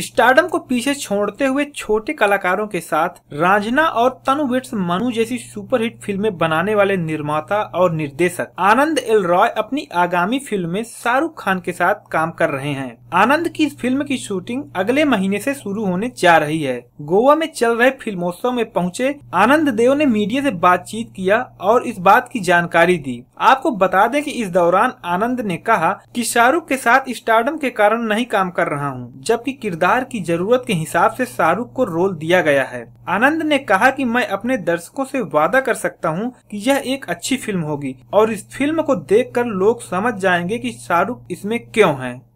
stardom को पीछे छोड़ते हुए छोटे कलाकारों के साथ रांझना और तनु विट्स मनु जैसी सुपरहिट फिल्में बनाने वाले निर्माता और निर्देशक आनंद एल रॉय अपनी आगामी फिल्म में शाहरुख खान के साथ काम कर रहे हैं आनंद की इस फिल्म की शूटिंग अगले महीने से शुरू होने जा रही है गोवा में चल रहे फिल्मोत्सव में पहुँचे आनंद देव ने मीडिया ऐसी बातचीत किया और इस बात की जानकारी दी आपको बता दें की इस दौरान आनंद ने कहा की शाहरुख के साथ स्टार्डम के कारण नहीं काम कर रहा हूँ जबकि किरदार की जरूरत के हिसाब से शाहरुख को रोल दिया गया है आनंद ने कहा कि मैं अपने दर्शकों से वादा कर सकता हूं कि यह एक अच्छी फिल्म होगी और इस फिल्म को देखकर लोग समझ जाएंगे कि शाहरुख इसमें क्यों हैं